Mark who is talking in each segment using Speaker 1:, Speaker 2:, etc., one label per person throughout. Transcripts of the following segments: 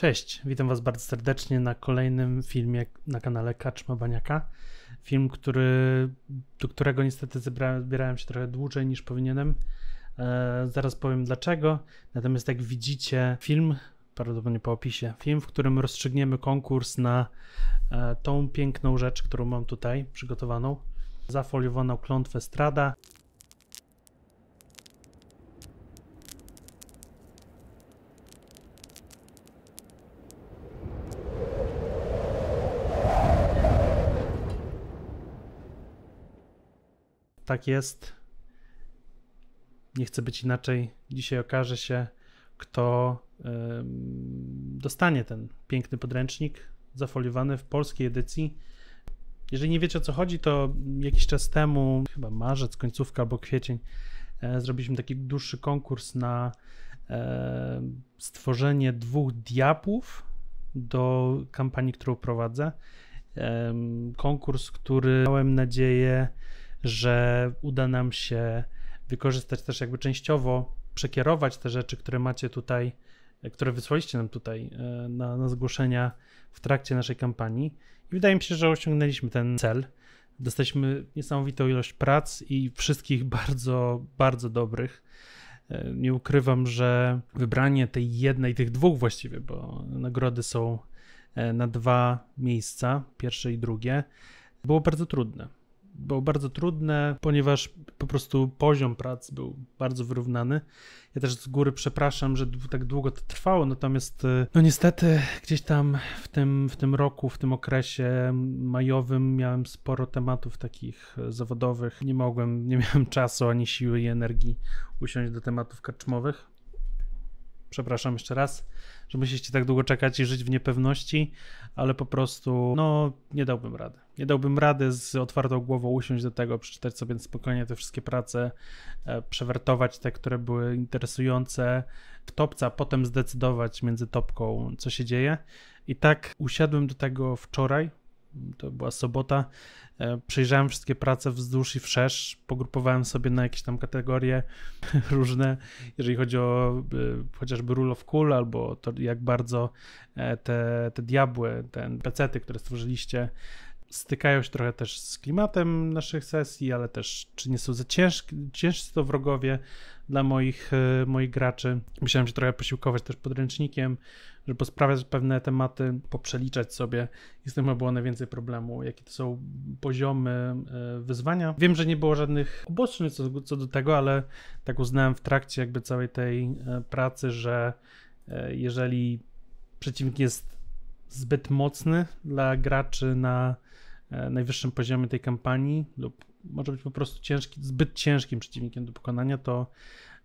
Speaker 1: Cześć, witam Was bardzo serdecznie na kolejnym filmie na kanale Kaczma Baniaka. Film, który, do którego niestety zbierałem się trochę dłużej niż powinienem. E, zaraz powiem dlaczego. Natomiast jak widzicie, film, prawdopodobnie po opisie, film, w którym rozstrzygniemy konkurs na e, tą piękną rzecz, którą mam tutaj przygotowaną. Zafoliowaną klątwę Strada. tak jest. Nie chcę być inaczej. Dzisiaj okaże się, kto dostanie ten piękny podręcznik zafoliowany w polskiej edycji. Jeżeli nie wiecie o co chodzi, to jakiś czas temu, chyba marzec, końcówka albo kwiecień, e, zrobiliśmy taki dłuższy konkurs na e, stworzenie dwóch diabłów do kampanii, którą prowadzę. Konkurs, który miałem nadzieję że uda nam się wykorzystać też jakby częściowo, przekierować te rzeczy, które macie tutaj, e, które wysłaliście nam tutaj e, na, na zgłoszenia w trakcie naszej kampanii. I wydaje mi się, że osiągnęliśmy ten cel. Dostaliśmy niesamowitą ilość prac i wszystkich bardzo, bardzo dobrych. E, nie ukrywam, że wybranie tej jednej, tych dwóch właściwie, bo nagrody są na dwa miejsca, pierwsze i drugie, było bardzo trudne było bardzo trudne, ponieważ po prostu poziom prac był bardzo wyrównany. Ja też z góry przepraszam, że tak długo to trwało, natomiast y, no niestety gdzieś tam w tym, w tym roku, w tym okresie majowym miałem sporo tematów takich y, zawodowych. Nie mogłem, nie miałem czasu ani siły i energii usiąść do tematów karczmowych. Przepraszam jeszcze raz, że musieliście tak długo czekać i żyć w niepewności, ale po prostu no nie dałbym rady nie dałbym rady z otwartą głową usiąść do tego, przeczytać sobie spokojnie te wszystkie prace, e, przewertować te, które były interesujące w topce, a potem zdecydować między topką, co się dzieje. I tak usiadłem do tego wczoraj, to była sobota, e, przejrzałem wszystkie prace wzdłuż i wszerz, pogrupowałem sobie na jakieś tam kategorie różne, jeżeli chodzi o e, chociażby Rule of Cool, albo to jak bardzo te, te diabły, te pecety, które stworzyliście, stykają się trochę też z klimatem naszych sesji, ale też czy nie są za ciężki, ciężcy to wrogowie dla moich, e, moich graczy. Musiałem się trochę posiłkować też podręcznikiem, żeby posprawiać pewne tematy, poprzeliczać sobie i z tym było najwięcej problemu, jakie to są poziomy e, wyzwania. Wiem, że nie było żadnych obostrzeń co, co do tego, ale tak uznałem w trakcie jakby całej tej e, pracy, że jeżeli przeciwnik jest zbyt mocny dla graczy na e, najwyższym poziomie tej kampanii lub może być po prostu ciężki, zbyt ciężkim przeciwnikiem do pokonania, to,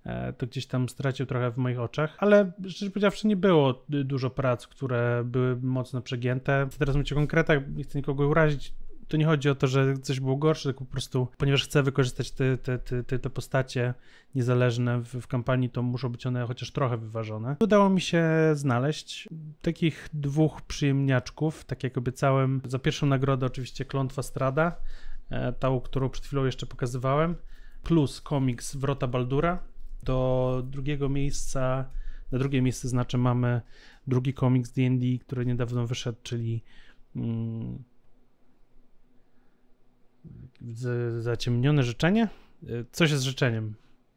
Speaker 1: e, to gdzieś tam stracił trochę w moich oczach, ale szczerze powiedziawszy nie było dużo prac, które były mocno przegięte. Teraz mówić o konkretach, nie chcę nikogo urazić, to nie chodzi o to, że coś było gorsze, tylko po prostu, ponieważ chcę wykorzystać te, te, te, te postacie niezależne w, w kampanii, to muszą być one chociaż trochę wyważone. Udało mi się znaleźć takich dwóch przyjemniaczków, tak jak obiecałem. Za pierwszą nagrodę oczywiście Klątwa Strada, e, tą, którą przed chwilą jeszcze pokazywałem, plus komiks Wrota Baldura. Do drugiego miejsca, na drugie miejsce znaczy mamy drugi komiks D&D, który niedawno wyszedł, czyli mm, zaciemnione życzenie? Y, coś jest życzeniem.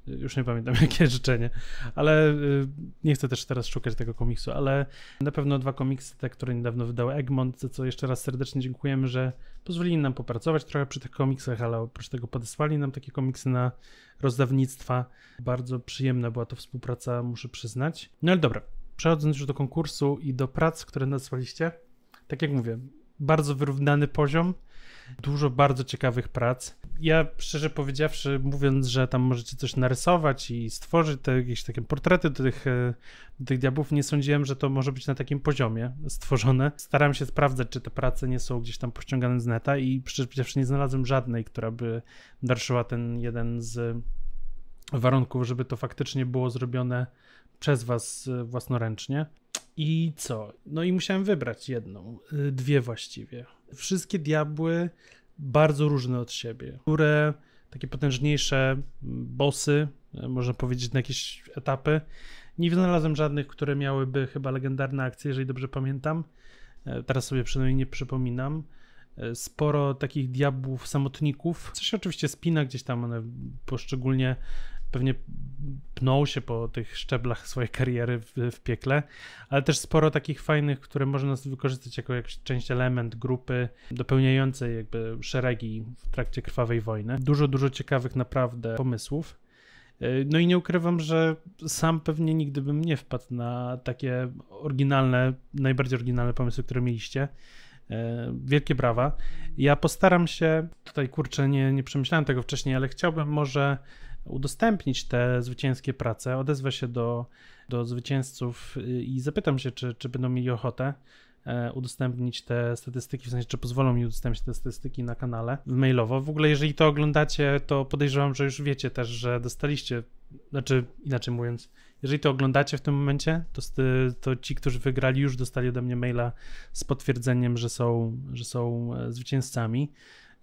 Speaker 1: Już nie pamiętam jakie życzenie, ale y, nie chcę też teraz szukać tego komiksu, ale na pewno dwa komiksy, te, które niedawno wydał Egmont, za co jeszcze raz serdecznie dziękujemy, że pozwolili nam popracować trochę przy tych komiksach, ale oprócz tego podesłali nam takie komiksy na rozdawnictwa. Bardzo przyjemna była to współpraca, muszę przyznać. No ale dobra, przechodząc już do konkursu i do prac, które nadesłaliście, tak jak mówię, bardzo wyrównany poziom. Dużo bardzo ciekawych prac. Ja szczerze powiedziawszy, mówiąc, że tam możecie coś narysować i stworzyć te, jakieś takie portrety do tych, e, do tych diabłów, nie sądziłem, że to może być na takim poziomie stworzone. Staram się sprawdzać, czy te prace nie są gdzieś tam pościągane z neta i szczerze powiedziawszy nie znalazłem żadnej, która by darszyła ten jeden z warunków, żeby to faktycznie było zrobione przez was e, własnoręcznie. I co? No i musiałem wybrać jedną, y, dwie właściwie. Wszystkie diabły bardzo różne od siebie, które takie potężniejsze bossy, e, można powiedzieć na jakieś etapy. Nie znalazłem żadnych, które miałyby chyba legendarne akcje, jeżeli dobrze pamiętam. E, teraz sobie przynajmniej nie przypominam. E, sporo takich diabłów, samotników, co się oczywiście spina gdzieś tam, one poszczególnie pewnie pnął się po tych szczeblach swojej kariery w, w, piekle, ale też sporo takich fajnych, które można wykorzystać jako jakiś część element grupy dopełniającej jakby szeregi w trakcie krwawej wojny. Dużo, dużo ciekawych naprawdę pomysłów. Y, no i nie ukrywam, że sam pewnie nigdy bym nie wpadł na takie oryginalne, najbardziej oryginalne pomysły, które mieliście. Y, wielkie brawa. Ja postaram się, tutaj kurczę, nie, nie przemyślałem tego wcześniej, ale chciałbym może udostępnić te zwycięskie prace, odezwę się do, do zwycięzców i zapytam się, czy, czy będą mieli ochotę e, udostępnić te statystyki, w sensie czy pozwolą mi udostępnić te statystyki na kanale mailowo. W ogóle jeżeli to oglądacie, to podejrzewam, że już wiecie też, że dostaliście, znaczy inaczej mówiąc, jeżeli to oglądacie w tym momencie, to, to ci, którzy wygrali już dostali ode mnie maila z potwierdzeniem, że są, że są e, zwycięzcami.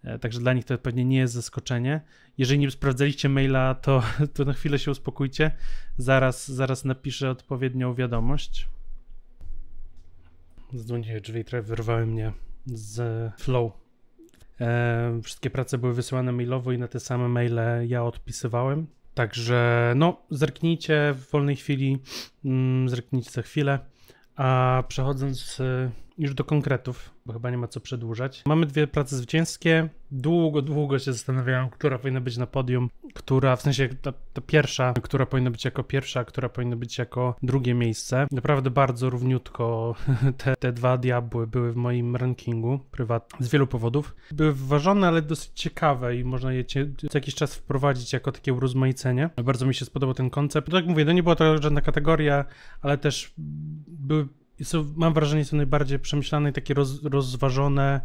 Speaker 1: E, także dla nich to pewnie nie jest zaskoczenie. Jeżeli nie sprawdzaliście maila, to, to na chwilę się uspokójcie. Zaraz, zaraz napiszę odpowiednią wiadomość. Zdzwoniłem drzwi, które wyrwały mnie z flow. E, wszystkie prace były wysyłane mailowo i na te same maile ja odpisywałem. Także no, zerknijcie w wolnej chwili, mm, zerknijcie za chwilę. A przechodząc y, już do konkretów, bo chyba nie ma co przedłużać. Mamy dwie prace zwycięskie. Długo, długo się zastanawiałem, która powinna być na podium, która, w sensie ta, ta pierwsza, która powinna być jako pierwsza, która powinna być jako drugie miejsce. Naprawdę bardzo równiutko te, te dwa diabły były w moim rankingu prywatnym z wielu powodów. Były ważone, ale dosyć ciekawe i można je co jakiś czas wprowadzić jako takie urozmaicenie. Bardzo mi się spodobał ten koncept. No tak jak mówię, to no nie była to żadna kategoria, ale też były są, mam wrażenie, są najbardziej przemyślane, takie roz, rozważone,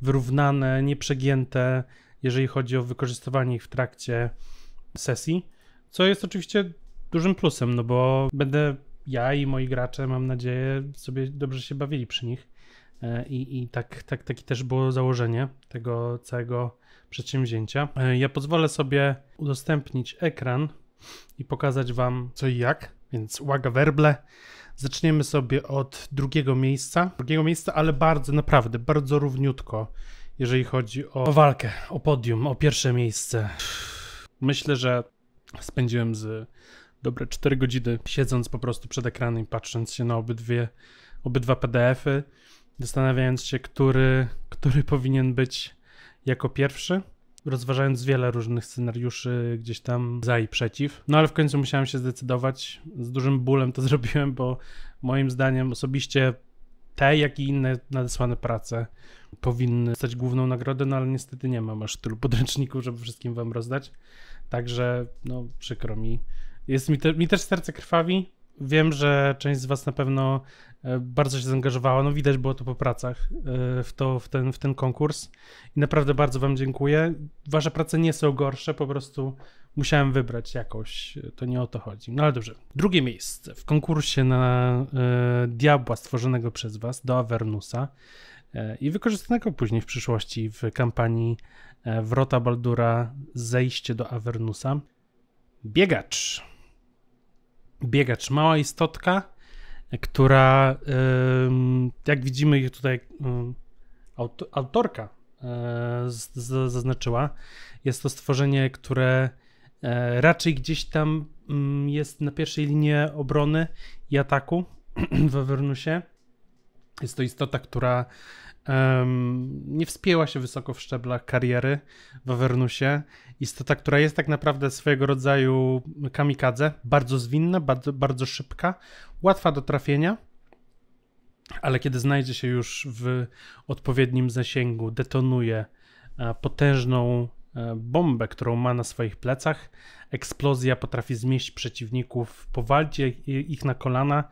Speaker 1: wyrównane, nieprzegięte, jeżeli chodzi o wykorzystywanie ich w trakcie sesji, co jest oczywiście dużym plusem, no bo będę ja i moi gracze, mam nadzieję, sobie dobrze się bawili przy nich. E, I, i tak, tak, takie też było założenie tego całego przedsięwzięcia. E, ja pozwolę sobie udostępnić ekran i pokazać Wam co i jak, więc łaga werble. Zaczniemy sobie od drugiego miejsca. Drugiego miejsca, ale bardzo, naprawdę, bardzo równiutko, jeżeli chodzi o, o walkę, o podium, o pierwsze miejsce. Myślę, że spędziłem z dobre 4 godziny siedząc po prostu przed ekranem i patrząc się na obydwie, obydwa PDFy, zastanawiając się, który, który powinien być jako pierwszy rozważając wiele różnych scenariuszy gdzieś tam za i przeciw. No ale w końcu musiałem się zdecydować. Z dużym bólem to zrobiłem, bo moim zdaniem osobiście te, jak i inne nadesłane prace powinny stać główną nagrodę, no ale niestety nie mam aż tylu podręczników, żeby wszystkim wam rozdać. Także no przykro mi. Jest mi, te, mi też serce krwawi, wiem, że część z Was na pewno e, bardzo się zaangażowała. No widać było to po pracach e, w, to, w, ten, w ten konkurs. I naprawdę bardzo Wam dziękuję. Wasze prace nie są gorsze, po prostu musiałem wybrać jakoś. E, to nie o to chodzi. No ale dobrze. Drugie miejsce w konkursie na diabła stworzonego przez Was do Avernusa i wykorzystanego później w przyszłości w kampanii Wrota Baldura Zejście do Avernusa. Biegacz biegacz, mała istotka, która jak widzimy tutaj autorka e, zaznaczyła, jest to stworzenie, które e, raczej gdzieś tam jest na pierwszej linii obrony i ataku we Wernusie. Jest to istota, która Um, nie wspięła się wysoko w szczeblach kariery w Avernusie. Istota, która jest tak naprawdę swojego rodzaju kamikadze, bardzo zwinna, bardzo, bardzo szybka, łatwa do trafienia, ale kiedy znajdzie się już w odpowiednim zasięgu, detonuje e, potężną E, bombę, którą ma na swoich plecach. Eksplozja potrafi zmieść przeciwników, powalci ich na kolana,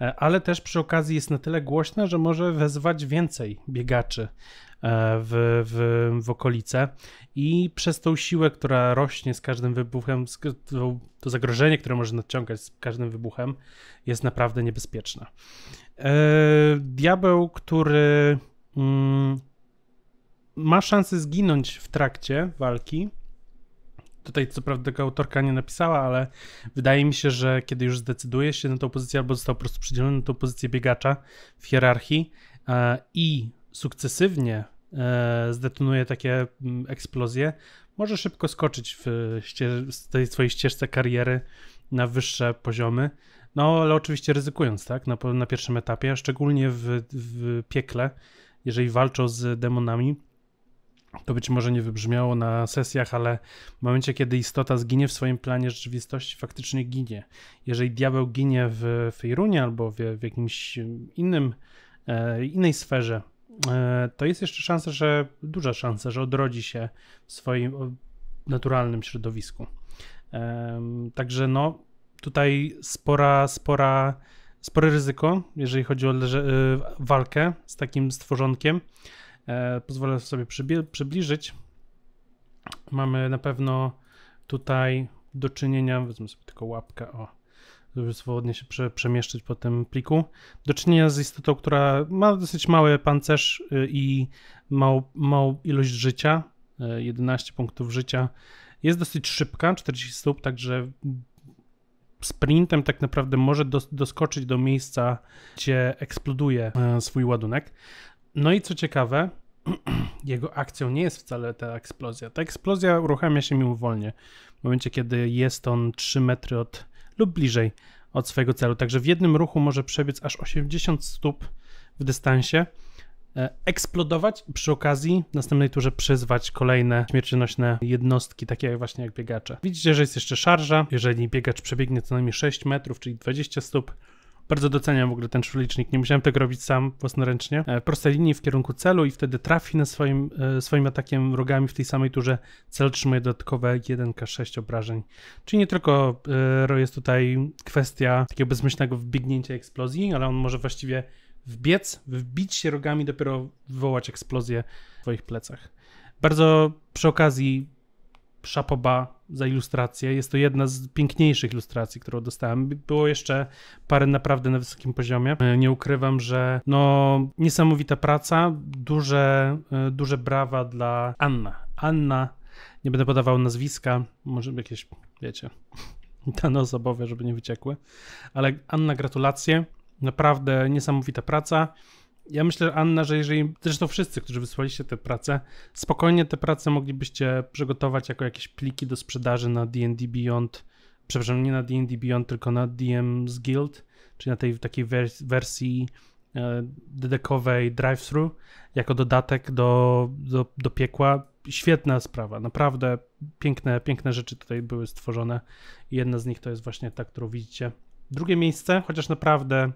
Speaker 1: e, ale też przy okazji jest na tyle głośna, że może wezwać więcej biegaczy e, w, w, w okolice i przez tą siłę, która rośnie z każdym wybuchem, to, to zagrożenie, które może nadciągać z każdym wybuchem, jest naprawdę niebezpieczne. Diabeł, który mm, ma szansę zginąć w trakcie walki. Tutaj co prawda taka autorka nie napisała, ale wydaje mi się, że kiedy już zdecyduje się na tą pozycję, albo został po prostu przydzielony na tą pozycję biegacza w hierarchii e, i sukcesywnie e, zdetonuje takie mm, eksplozje, może szybko skoczyć w, w tej swojej ścieżce kariery na wyższe poziomy. No, ale oczywiście ryzykując, tak, na, na pierwszym etapie, a szczególnie w, w piekle, jeżeli walczą z demonami, to być może nie wybrzmiało na sesjach, ale w momencie, kiedy istota zginie w swoim planie rzeczywistości, faktycznie ginie. Jeżeli diabeł ginie w Fejrunie albo w, w jakimś innym, e, innej sferze, e, to jest jeszcze szansa, że duża szansa, że odrodzi się w swoim naturalnym środowisku. E, także no, tutaj spora, spora, spore ryzyko, jeżeli chodzi o leże, e, walkę z takim stworzonkiem. E, pozwolę sobie przybliżyć. Mamy na pewno tutaj do czynienia, wezmę sobie tylko łapkę, o, żeby swobodnie się prze, przemieszczyć po tym pliku. Do czynienia z istotą, która ma dosyć mały pancerz y, i małą, małą ilość życia, 11 y, punktów życia. Jest dosyć szybka, 40 stóp, także sprintem tak naprawdę może doskoczyć do miejsca, gdzie eksploduje e, swój ładunek. No i co ciekawe, jego akcją nie jest wcale ta eksplozja. Ta eksplozja uruchamia się mimowolnie w momencie, kiedy jest on 3 metry od lub bliżej od swojego celu. Także w jednym ruchu może przebiec aż 80 stóp w dystansie, e, eksplodować przy okazji w następnej turze przyzwać kolejne śmiercionośne jednostki, takie właśnie jak biegacze. Widzicie, że jest jeszcze szarża. Jeżeli biegacz przebiegnie co najmniej 6 metrów, czyli 20 stóp, bardzo doceniam w ogóle ten szulicznik. nie musiałem tego robić sam własnoręcznie. E, proste prostej linii w kierunku celu i wtedy trafi na swoim, e, swoim atakiem rogami w tej samej turze. Cel trzymuje dodatkowe 1k6 obrażeń. Czyli nie tylko e, jest tutaj kwestia takiego bezmyślnego wbiegnięcia eksplozji, ale on może właściwie wbiec, wbić się rogami, dopiero wywołać eksplozję w swoich plecach. Bardzo przy okazji szapoba za ilustrację. Jest to jedna z piękniejszych ilustracji, którą dostałem. Było jeszcze parę naprawdę na wysokim poziomie. E, nie ukrywam, że no niesamowita praca, duże, e, duże brawa dla Anna. Anna, nie będę podawał nazwiska, może jakieś, wiecie, dane osobowe, żeby nie wyciekły, ale Anna gratulacje, naprawdę niesamowita praca ja myślę, Anna, że jeżeli, zresztą wszyscy, którzy wysłaliście te prace, spokojnie te prace moglibyście przygotować jako jakieś pliki do sprzedaży na D&D Beyond, przepraszam, nie na D&D Beyond, tylko na DM's Guild, czyli na tej takiej wersji e, dedekowej drive-thru, jako dodatek do, do, do piekła. Świetna sprawa, naprawdę piękne, piękne rzeczy tutaj były stworzone. i Jedna z nich to jest właśnie ta, którą widzicie. Drugie miejsce, chociaż naprawdę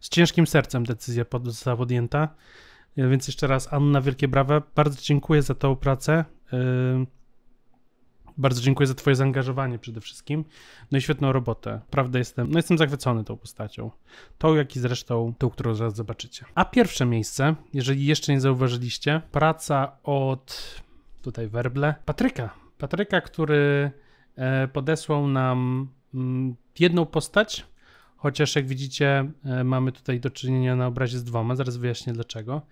Speaker 1: z ciężkim sercem decyzja została podjęta. E, więc jeszcze raz, Anna, wielkie brawa. Bardzo dziękuję za tą pracę. E, bardzo dziękuję za Twoje zaangażowanie przede wszystkim. No i świetną robotę. Prawda jestem, no jestem zachwycony tą postacią. Tą, jak i zresztą tą, którą zaraz zobaczycie. A pierwsze miejsce, jeżeli jeszcze nie zauważyliście, praca od tutaj werble Patryka. Patryka, który e, podesłał nam mm, jedną postać Chociaż jak widzicie, e, mamy tutaj do czynienia na obrazie z dwoma, zaraz wyjaśnię dlaczego.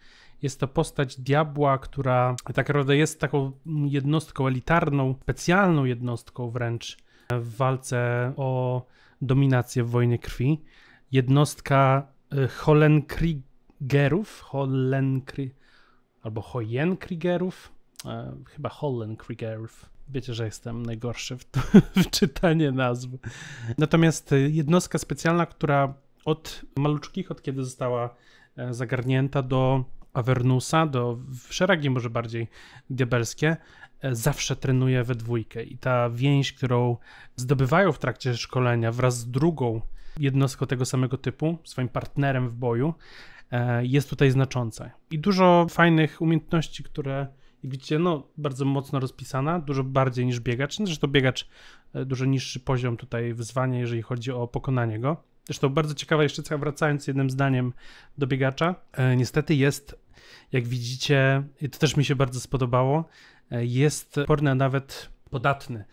Speaker 1: Jest to postać diabła, która tak naprawdę jest taką jednostką elitarną, specjalną jednostką wręcz w walce o dominację w wojnie krwi. Jednostka e, Hollenkriegerów, Holenkry, albo Hojenkriegerów, e, chyba Hollenkriegerów, Wiecie, że jestem najgorszy w, w czytanie nazw. Natomiast y, jednostka specjalna, która od maluczkich, od kiedy została e, zagarnięta do Avernusa, do szeregi może bardziej diabelskie, e, zawsze trenuje we dwójkę i ta więź, którą zdobywają w trakcie szkolenia wraz z drugą jednostką tego samego typu, swoim partnerem w boju, e, jest tutaj znacząca. I dużo fajnych umiejętności, które gdzie no, bardzo mocno rozpisana, dużo bardziej niż biegacz. No, zresztą biegacz e, dużo niższy poziom tutaj wyzwania, jeżeli chodzi o pokonanie go. Zresztą bardzo ciekawa jeszcze, wracając jednym zdaniem do biegacza, e, niestety jest, jak widzicie, i to też mi się bardzo spodobało, e, jest porny, a nawet podatny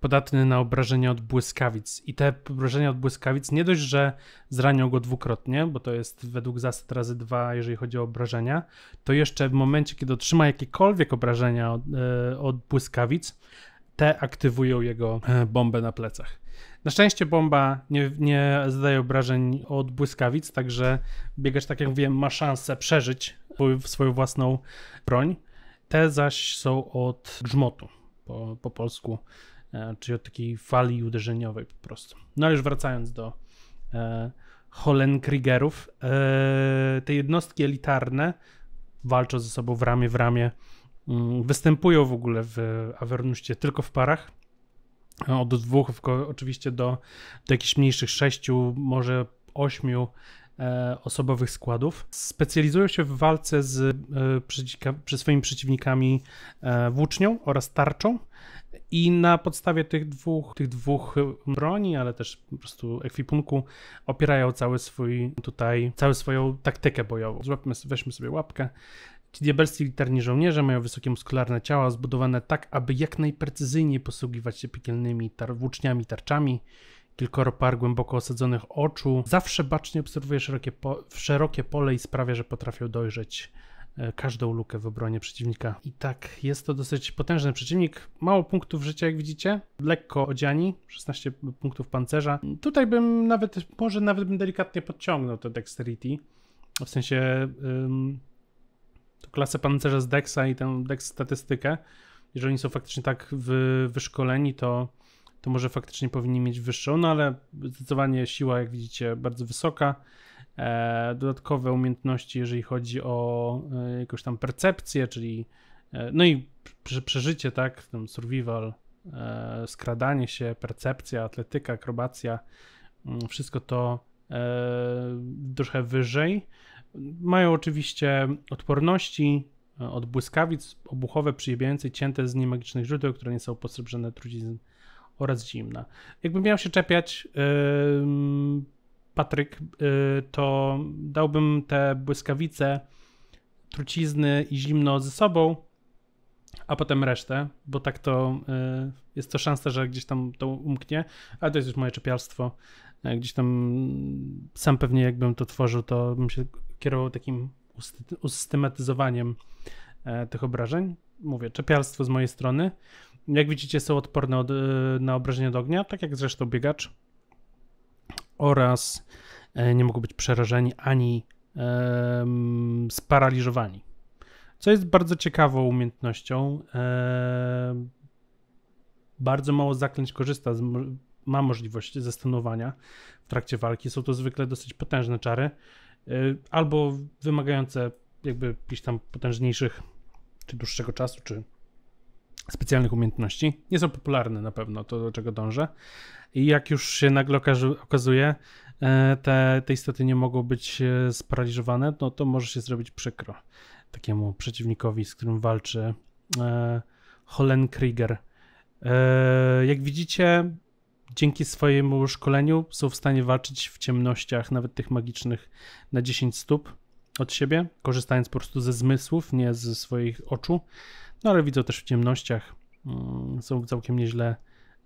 Speaker 1: podatny na obrażenia od błyskawic. I te obrażenia od błyskawic nie dość, że zranią go dwukrotnie, bo to jest według zasad razy dwa, jeżeli chodzi o obrażenia, to jeszcze w momencie, kiedy otrzyma jakiekolwiek obrażenia od, e, od błyskawic, te aktywują jego e, bombę na plecach. Na szczęście bomba nie, nie zadaje obrażeń od błyskawic, także biegacz, tak jak mówiłem, ma szansę przeżyć swoją własną broń. Te zaś są od grzmotu po, po polsku E, czyli od takiej fali uderzeniowej po prostu. No ale już wracając do e, Holenkriegerów, e, te jednostki elitarne walczą ze sobą w ramię w ramię, mm, występują w ogóle w Avernuście tylko w parach, od dwóch oczywiście do, do jakichś mniejszych sześciu, może ośmiu e, osobowych składów. Specjalizują się w walce z, przy, e, przy swoimi przeciwnikami włócznią oraz tarczą i na podstawie tych dwóch, tych dwóch mm, broni, ale też po prostu ekwipunku, opierają cały swój tutaj, całą swoją taktykę bojową. Złapmy, weźmy sobie łapkę. Ci diabelscy literni żołnierze mają wysokie muskularne ciała, zbudowane tak, aby jak najprecyzyjniej posługiwać się piekielnymi tar włóczniami, tarczami. Kilkoro par głęboko osadzonych oczu zawsze bacznie obserwuje szerokie, po szerokie pole i sprawia, że potrafią dojrzeć E, każdą lukę w obronie przeciwnika. I tak, jest to dosyć potężny przeciwnik. Mało punktów życia, jak widzicie. Lekko odziani, 16 punktów pancerza. Tutaj bym nawet, może nawet bym delikatnie podciągnął to dexterity. W sensie ym, to klasę pancerza z dexa i tę dex statystykę. Jeżeli oni są faktycznie tak wy, wyszkoleni, to, to może faktycznie powinni mieć wyższą, no ale zdecydowanie siła, jak widzicie, bardzo wysoka. E, dodatkowe umiejętności, jeżeli chodzi o e, jakąś tam percepcję, czyli e, no i przeżycie, tak, tam survival, skradanie się, percepcja, atletyka, akrobacja, mm, wszystko to trochę wyżej. Mają oczywiście odporności od błyskawic obuchowe przyjebiające cięte z niemagicznych źródeł, które nie są posrebrzone trucizn oraz zimna. Jakbym miał się czepiać, yy Patryk, y, to dałbym te błyskawice trucizny i zimno ze sobą, a potem resztę, bo tak to y, jest to szansa, że gdzieś tam to umknie, ale to jest już moje czepialstwo. E, gdzieś tam sam pewnie jakbym to tworzył, to bym się kierował takim usystematyzowaniem e, tych obrażeń. Mówię, czepialstwo z mojej strony. Jak widzicie, są odporne od, y, na obrażenia do ognia, tak jak zresztą biegacz oraz e, nie mogą być przerażeni ani sparaliżowani. Co jest bardzo ciekawą umiejętnością. E, bardzo mało zaklęć korzysta, z, ma możliwość zastanowania w trakcie walki. Są to zwykle dosyć potężne czary, e, albo wymagające jakby jakichś tam potężniejszych, czy dłuższego czasu, czy specjalnych umiejętności. Nie są popularne na pewno, to do czego dążę. I jak już się nagle okazuje, e, te, te istoty nie mogą być e, sparaliżowane, no to może się zrobić przykro takiemu przeciwnikowi, z którym walczy e, Holen Krieger. Jak widzicie, dzięki swojemu szkoleniu są w stanie walczyć w ciemnościach, nawet tych magicznych, na 10 stóp od siebie, korzystając po prostu ze zmysłów, nie ze swoich oczu. No ale widzą też w ciemnościach, mm, są całkiem nieźle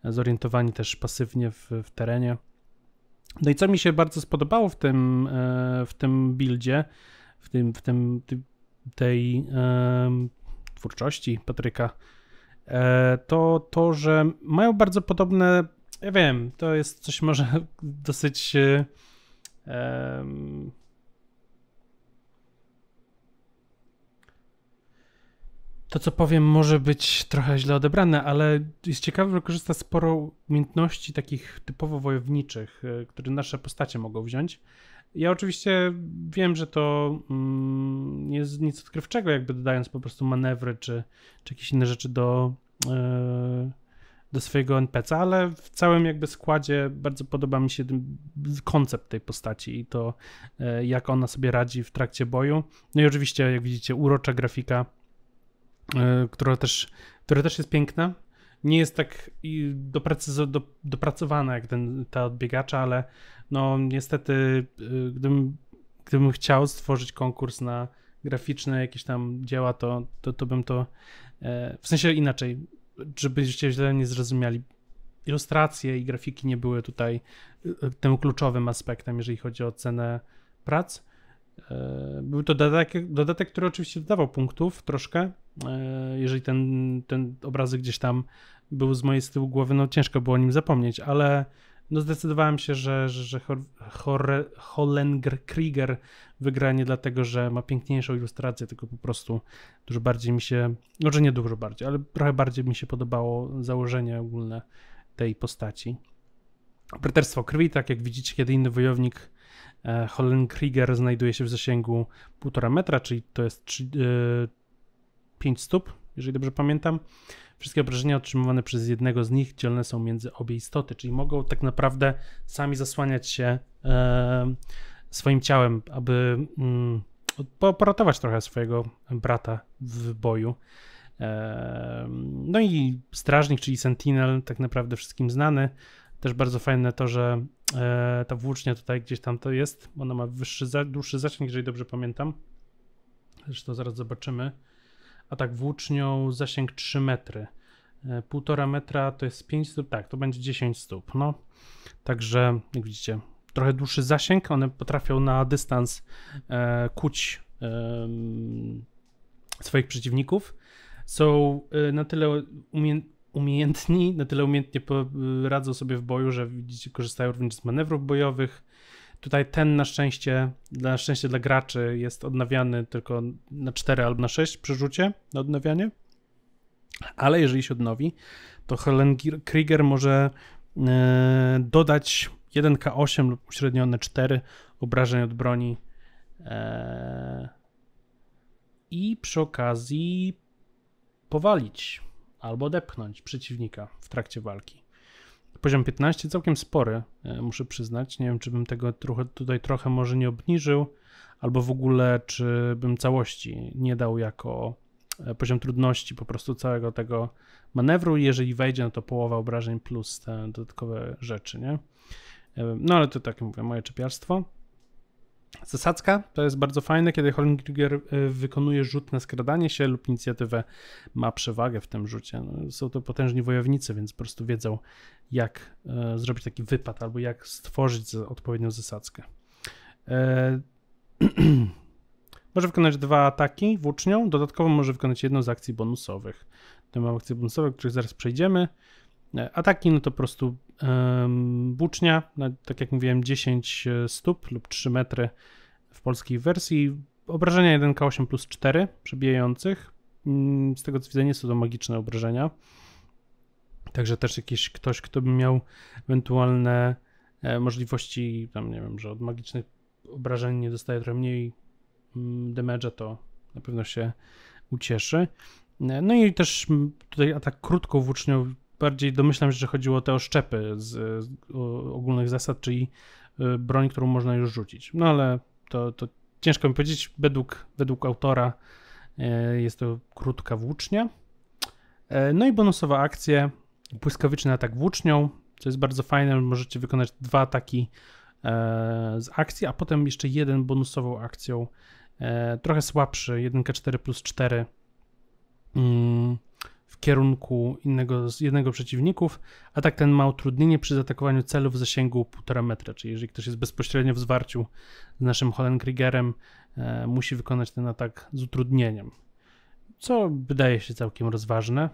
Speaker 1: zorientowani też pasywnie w, w terenie. No i co mi się bardzo spodobało w tym, e, w tym buildzie, w tym, w tym tej twórczości Patryka, e, to to, że mają bardzo podobne, ja wiem, to jest coś może dosyć e, to, co powiem, może być trochę źle odebrane, ale jest ciekawe, że korzysta sporo umiejętności takich typowo wojowniczych, e, które nasze postacie mogą wziąć. Ja oczywiście wiem, że to mm, jest nic odkrywczego, jakby dodając po prostu manewry czy, czy jakieś inne rzeczy do, yy, do swojego NPC, ale w całym jakby składzie bardzo podoba mi się ten koncept tej postaci i to, yy, jak ona sobie radzi w trakcie boju. No i oczywiście, jak widzicie, urocza grafika E, która też, która też jest piękna. Nie jest tak dopracowana jak ten, ta odbiegacza, ale no niestety e, gdybym, gdybym chciał stworzyć konkurs na graficzne jakieś tam dzieła, to, to, to bym to e, w sensie inaczej, żebyście źle nie zrozumieli. Ilustracje i grafiki nie były tutaj tym kluczowym aspektem, jeżeli chodzi o cenę prac E, był to dodatek, dodatek, który oczywiście dodawał punktów troszkę. E, jeżeli ten, ten obrazek gdzieś tam był z mojej z tyłu głowy, no ciężko było o nim zapomnieć, ale no zdecydowałem się, że, że, że Hollenger Krieger wygra nie dlatego, że ma piękniejszą ilustrację, tylko po prostu dużo bardziej mi się, może nie dużo bardziej, ale trochę bardziej mi się podobało założenie ogólne tej postaci. Braterstwo krwi, tak jak widzicie, kiedy inny wojownik E, Hollenkrieger znajduje się w zasięgu 1,5 metra, czyli to jest 3, 5 e, stóp, jeżeli dobrze pamiętam. Wszystkie obrażenia otrzymywane przez jednego z nich dzielne są między obie istoty, czyli mogą tak naprawdę sami zasłaniać się e, swoim ciałem, aby mm, poratować trochę swojego brata w boju. No i strażnik, czyli Sentinel, tak naprawdę wszystkim znany, też bardzo fajne to, że e, ta włócznia tutaj gdzieś tam to jest. Ona ma wyższy, dłuższy zasięg, jeżeli dobrze pamiętam. Zresztą zaraz zobaczymy. A tak włócznią zasięg 3 metry. E, półtora metra to jest 5 stóp, tak, to będzie 10 stóp. No, także jak widzicie, trochę dłuższy zasięg. One potrafią na dystans e, kuć e, swoich przeciwników. Są e, na tyle umiejętności umiejętni, na tyle umiejętnie y, radzą sobie w boju, że widzicie, korzystają również z manewrów bojowych. Tutaj ten na szczęście, na szczęście dla graczy jest odnawiany tylko na 4 albo na 6 przy rzucie na odnawianie. Ale jeżeli się odnowi, to Helen Krieger może y, dodać 1K8 lub uśrednione 4 obrażeń od broni. E, I przy okazji powalić albo depchnąć przeciwnika w trakcie walki. Poziom 15 całkiem spory, e, muszę przyznać. Nie wiem, czy bym tego trochę, tutaj trochę może nie obniżył, albo w ogóle, czy bym całości nie dał jako e, poziom trudności po prostu całego tego manewru. Jeżeli wejdzie, no to połowa obrażeń plus te dodatkowe rzeczy, nie? E, no ale to tak jak mówię, moje czepiarstwo. Zasadzka to jest bardzo fajne, kiedy Horngiger y, wykonuje rzut na skradanie się lub inicjatywę ma przewagę w tym rzucie. No, są to potężni wojownicy, więc po prostu wiedzą jak e, zrobić taki wypad albo jak stworzyć odpowiednią zasadzkę. E, może wykonać dwa ataki włócznią, dodatkowo może wykonać jedną z akcji bonusowych. To mamy akcje bonusowe, o których zaraz przejdziemy. E, ataki no to po prostu Bucznia, tak jak mówiłem, 10 e, stóp lub 3 metry w polskiej wersji. Obrażenia 1K8 plus 4 przebijających. Mm, z tego co widzę, nie są to magiczne obrażenia. Także też jakiś ktoś, kto by miał ewentualne e, możliwości, tam nie wiem, że od magicznych obrażeń nie dostaje trochę mniej mm, damage'a, to na pewno się ucieszy. E, no i też tutaj atak krótkowłócznią bardziej domyślam się, że chodziło o te oszczepy z, ogólnych zasad, czyli y, broń, którą można już rzucić. No ale to, to ciężko mi powiedzieć. Według, według autora y, jest to krótka włócznia. E, no i bonusowa akcja, błyskawiczny atak włócznią, co jest bardzo fajne, możecie wykonać dwa ataki e, z akcji, a potem jeszcze jeden bonusową akcją, e, trochę słabszy, 1k4 plus 4 kierunku innego z jednego przeciwników, a tak ten ma utrudnienie przy zaatakowaniu celu w zasięgu 1,5 metra, czyli jeżeli ktoś jest bezpośrednio w zwarciu z naszym Hollenkriegerem, e, musi wykonać ten atak z utrudnieniem, co wydaje się całkiem rozważne.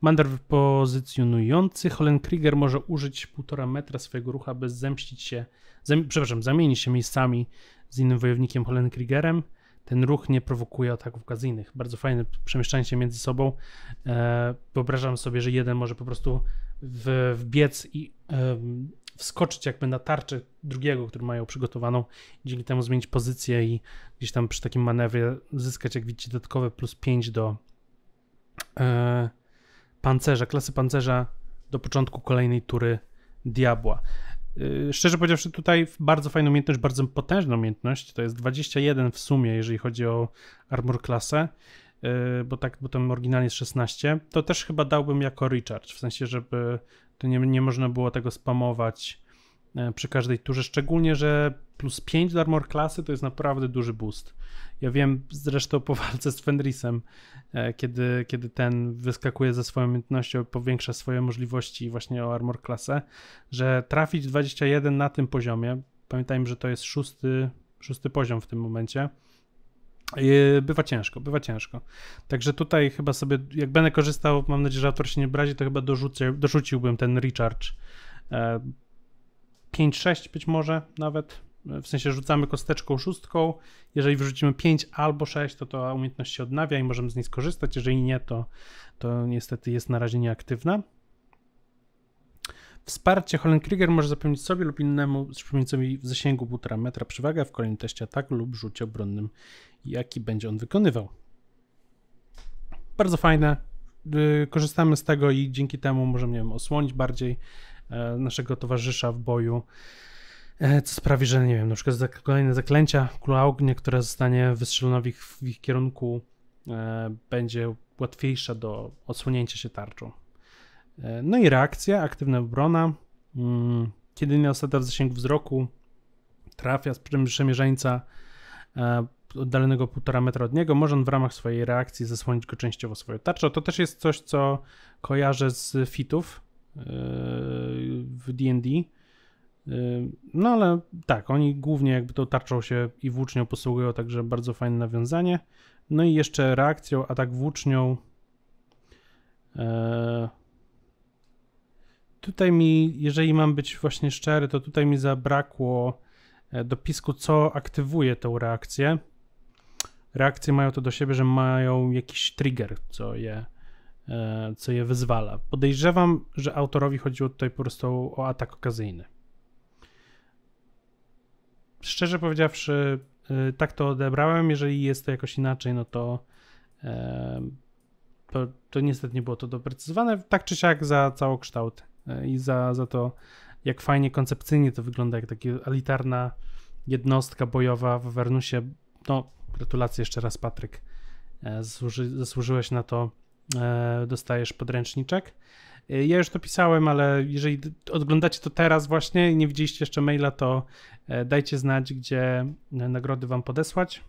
Speaker 1: Manewr pozycjonujący. Hollenkrieger może użyć 1,5 metra swojego ruchu, aby zemścić się, zem, przepraszam, zamienić się miejscami z innym wojownikiem Hollenkriegerem ten ruch nie prowokuje ataków okazyjnych. Bardzo fajne przemieszczanie się między sobą. E, wyobrażam sobie, że jeden może po prostu w, wbiec i wskoczyć jakby na tarczę drugiego, który mają przygotowaną, dzięki temu zmienić pozycję i gdzieś tam przy takim manewrze zyskać, jak widzicie, dodatkowe plus 5 do e, pancerza, klasy pancerza do początku kolejnej tury Diabła. Y, szczerze powiedziawszy, tutaj bardzo fajna umiejętność, bardzo potężna umiejętność. To jest 21 w sumie, jeżeli chodzi o armor klasę, y, bo tak, bo tam oryginalnie jest 16. To też chyba dałbym jako Richard, w sensie, żeby to nie, nie można było tego spamować E, przy każdej turze, szczególnie, że plus 5 do armor klasy to jest naprawdę duży boost. Ja wiem zresztą po walce z Fenrisem, e, kiedy, kiedy ten wyskakuje ze swoją umiejętnością, powiększa swoje możliwości właśnie o armor klasę, że trafić 21 na tym poziomie, pamiętajmy, że to jest szósty, szósty poziom w tym momencie, Bywa ciężko, bywa ciężko. Także tutaj chyba sobie, jak będę korzystał, mam nadzieję, że autor się nie brazi, to chyba dorzucę, dorzuciłbym ten recharge e, 5-6 być może nawet, w sensie rzucamy kosteczką szóstką, jeżeli wyrzucimy 5 albo 6, to ta umiejętność się odnawia i możemy z niej skorzystać, jeżeli nie, to, to niestety jest na razie nieaktywna. Wsparcie Hollenkrieger może zapewnić sobie lub innemu przeciwnikowi w zasięgu 1,5 metra przewagę w kolejnym teście ataku lub rzucie obronnym, jaki będzie on wykonywał. Bardzo fajne. Y, korzystamy z tego i dzięki temu możemy, nie wiem, osłonić bardziej E, naszego towarzysza w boju, e, co sprawi, że nie wiem, na przykład kolejne zaklęcia, kula ognia, która zostanie wystrzelona w ich, w ich kierunku, e, będzie łatwiejsza do odsłonięcia się tarczą. No i reakcja, aktywna obrona. Mm, kiedy nie osada w zasięgu wzroku trafia z przemierzeńca oddalonego półtora metra od niego, może on w ramach swojej reakcji zasłonić go częściowo swoją tarczą. To też jest coś, co kojarzę z fitów, E, w D&D. E, no ale tak, oni głównie jakby to tarczą się i włócznią posługują, także bardzo fajne nawiązanie. No i jeszcze reakcją, atak włócznią. E, tutaj mi, jeżeli mam być właśnie szczery, to tutaj mi zabrakło dopisku, co aktywuje tą reakcję. Reakcje mają to do siebie, że mają jakiś trigger, co je E, co je wyzwala. Podejrzewam, że autorowi chodziło tutaj po prostu o atak okazyjny. Szczerze powiedziawszy, e, tak to odebrałem. Jeżeli jest to jakoś inaczej, no to, e, to, to niestety nie było to doprecyzowane. Tak czy siak za całokształt i za, za to, jak fajnie koncepcyjnie to wygląda, jak taka elitarna jednostka bojowa w Wernusie. No, gratulacje jeszcze raz, Patryk. Zasłuży, zasłużyłeś na to E, dostajesz podręczniczek. E, ja już to pisałem, ale jeżeli oglądacie to teraz właśnie i nie widzieliście jeszcze maila, to e, dajcie znać, gdzie nagrody wam podesłać.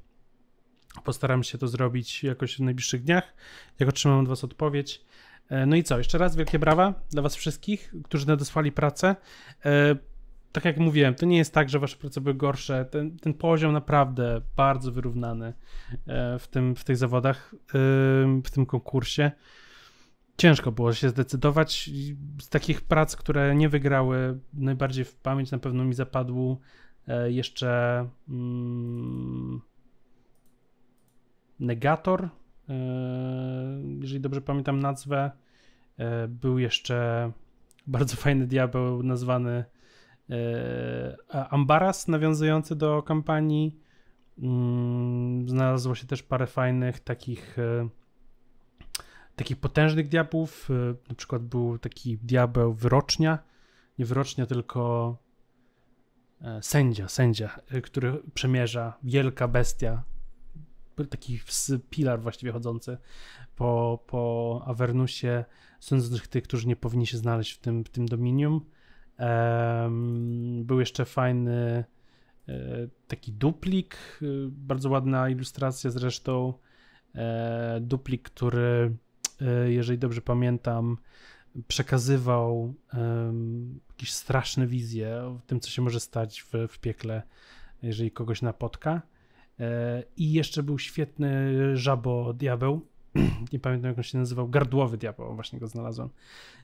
Speaker 1: Postaram się to zrobić jakoś w najbliższych dniach, jak otrzymam od was odpowiedź. No i co, jeszcze raz wielkie brawa dla was wszystkich, którzy nadesłali pracę tak jak mówiłem, to nie jest tak, że wasze prace były gorsze. Ten, ten poziom naprawdę bardzo wyrównany e, w, tym, w tych zawodach, e, w tym konkursie. Ciężko było się zdecydować. Z takich prac, które nie wygrały, najbardziej w pamięć na pewno mi zapadł e, jeszcze mm, Negator, jeżeli dobrze pamiętam nazwę. Był jeszcze bardzo fajny diabeł nazwany E, Ambaras nawiązujący do kampanii. Mm, znalazło się też parę fajnych takich e, takich potężnych diabłów. E, na przykład był taki diabeł wyrocznia. Nie wyrocznia, tylko sędzia, sędzia, który przemierza wielka bestia. Taki pilar właściwie chodzący po, po Avernusie, sądzących tych, którzy nie powinni się znaleźć w tym, w tym dominium był jeszcze fajny e, taki duplik, e, bardzo ładna ilustracja zresztą. E, duplik, który, jeżeli dobrze pamiętam, przekazywał jakieś straszne wizje o tym, co się może stać w, w piekle, jeżeli kogoś napotka. I jeszcze był świetny żabo diabeł. Nie pamiętam, jak on się nazywał. Gardłowy diabeł, właśnie go znalazłem.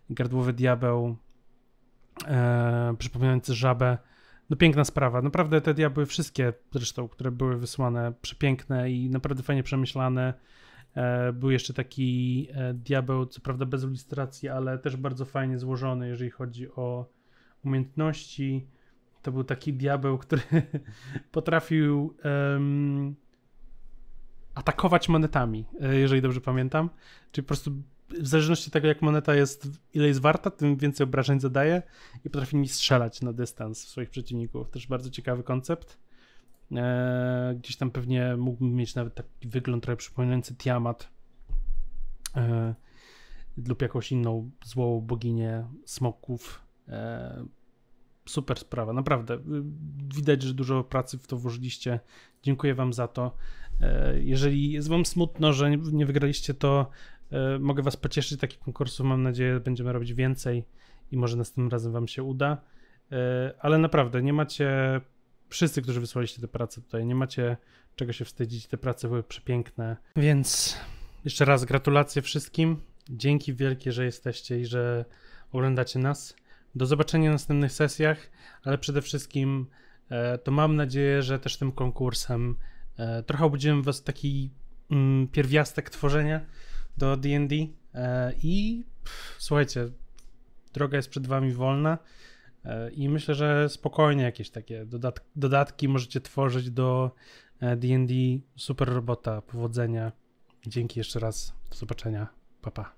Speaker 1: Gardłowy diabeł e, przypominający żabę. No piękna sprawa. Naprawdę te diabły, wszystkie zresztą, które były wysłane, przepiękne i naprawdę fajnie przemyślane. E, był jeszcze taki e, diabeł, co prawda bez ilustracji, ale też bardzo fajnie złożony, jeżeli chodzi o umiejętności. To był taki diabeł, który potrafił um, atakować monetami, e, jeżeli dobrze pamiętam. Czyli po prostu w zależności od tego, jak moneta jest, ile jest warta, tym więcej obrażeń zadaje i potrafi mi strzelać na dystans swoich przeciwników. Też bardzo ciekawy koncept. Eee, gdzieś tam pewnie mógłbym mieć nawet taki wygląd trochę przypominający Tiamat eee, lub jakąś inną złą boginię smoków. Eee, super sprawa, naprawdę. Y, widać, że dużo pracy w to włożyliście. Dziękuję Wam za to. E, jeżeli jest Wam smutno, że nie wygraliście, to E, mogę Was pocieszyć, takich konkursów mam nadzieję będziemy robić więcej i może następnym razem Wam się uda. E, ale naprawdę, nie macie, wszyscy, którzy wysłaliście te prace tutaj, nie macie czego się wstydzić, te prace były przepiękne. Więc jeszcze raz gratulacje wszystkim, dzięki wielkie, że jesteście i że oglądacie nas. Do zobaczenia w następnych sesjach, ale przede wszystkim e, to mam nadzieję, że też tym konkursem trochę obudziłem was taki mm, pierwiastek tworzenia do D&D e, i słuchajcie, droga jest przed wami wolna e, i myślę, że spokojnie jakieś takie dodatki możecie tworzyć do D&D. E, Super robota, powodzenia. Dzięki jeszcze raz, do zobaczenia, papa. Pa.